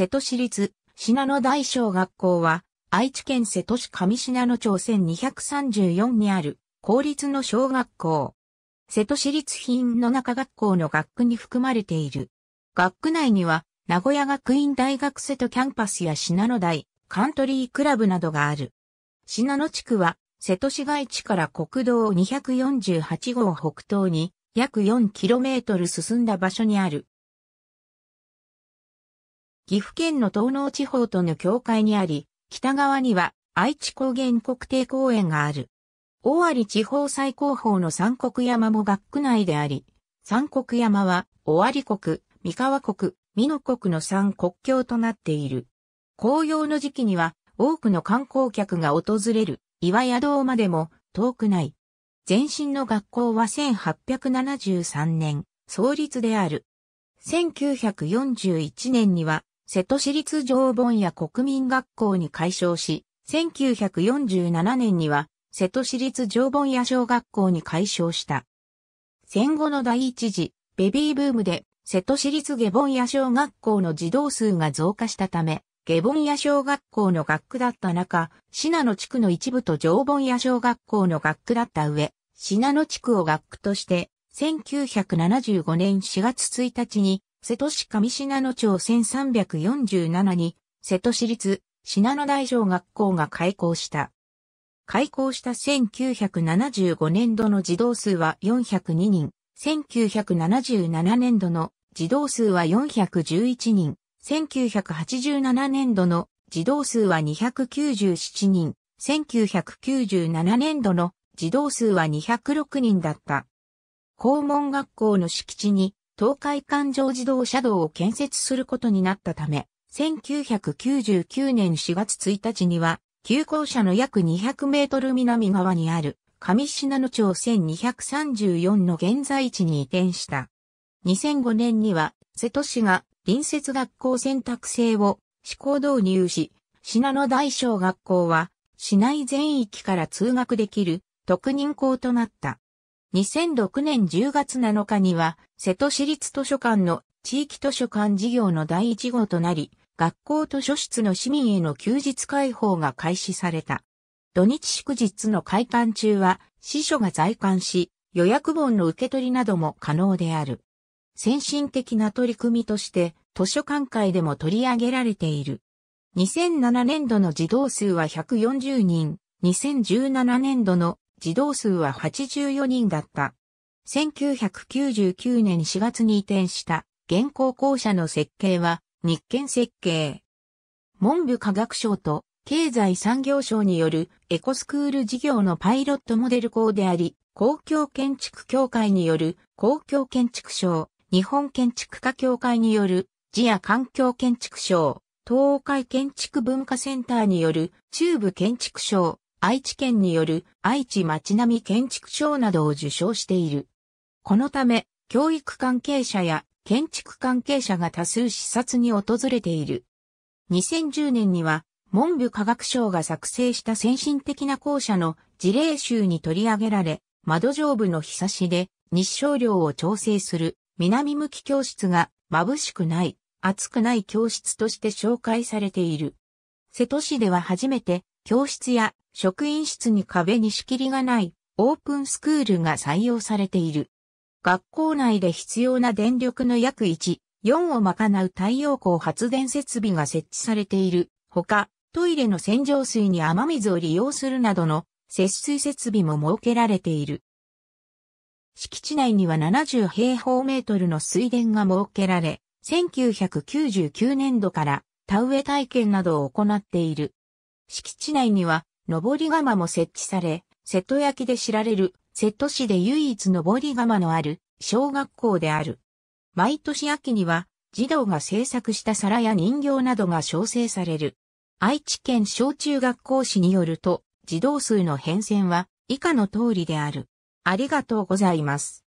瀬戸市立、信濃大小学校は、愛知県瀬戸市上信濃町1234にある、公立の小学校。瀬戸市立品の中学校の学区に含まれている。学区内には、名古屋学院大学瀬戸キャンパスや信濃大、カントリークラブなどがある。信濃地区は、瀬戸市街地から国道248号北東に約 4km 進んだ場所にある岐阜県の東農地方との境界にあり、北側には愛知高原国定公園がある。大有地方最高峰の三国山も学区内であり、三国山は尾張国、三河国、美濃国の三国境となっている。紅葉の時期には多くの観光客が訪れる岩屋堂までも遠くない。前身の学校は1873年創立である。1941年には瀬戸市立常盆や国民学校に改称し、1947年には瀬戸市立常盆や小学校に改称した。戦後の第一次ベビーブームで瀬戸市立下盆や小学校の児童数が増加したため、下盆や小学校の学区だった中、品野地区の一部と常盆や小学校の学区だった上、品野地区を学区として、1975年4月1日に瀬戸市上品野町1347に、瀬戸市立品野大小学校が開校した。開校した1975年度の児童数は402人、1977年度の児童数は411人、1987年度の児童数は297人、1997年度の児童数は206人だった。校門学校の敷地に東海環状自動車道を建設することになったため、1999年4月1日には、旧校舎の約200メートル南側にある、上品野町1234の現在地に移転した。2005年には、瀬戸市が隣接学校選択制を試行導入し、品野大小学校は、市内全域から通学できる特任校となった。2006年10月7日には、瀬戸市立図書館の地域図書館事業の第1号となり、学校図書室の市民への休日開放が開始された。土日祝日の開館中は、司書が在館し、予約本の受け取りなども可能である。先進的な取り組みとして、図書館会でも取り上げられている。2007年度の児童数は140人、2017年度の児童数は84人だった。1999年4月に移転した現行校舎の設計は日建設計。文部科学省と経済産業省によるエコスクール事業のパイロットモデル校であり、公共建築協会による公共建築省、日本建築家協会による自や環境建築省、東海建築文化センターによる中部建築省、愛知県による愛知町並み建築賞などを受賞している。このため、教育関係者や建築関係者が多数視察に訪れている。2010年には、文部科学省が作成した先進的な校舎の事例集に取り上げられ、窓上部の日差しで日照量を調整する南向き教室が眩しくない、暑くない教室として紹介されている。瀬戸市では初めて教室や職員室に壁に仕切りがないオープンスクールが採用されている。学校内で必要な電力の約1、4を賄う太陽光発電設備が設置されているほか、トイレの洗浄水に雨水を利用するなどの節水設備も設けられている。敷地内には70平方メートルの水田が設けられ、1999年度から田植え体験などを行っている。敷地内には登り窯も設置され、瀬戸焼で知られる、瀬戸市で唯一登り窯のある小学校である。毎年秋には、児童が制作した皿や人形などが招成される。愛知県小中学校史によると、児童数の変遷は以下の通りである。ありがとうございます。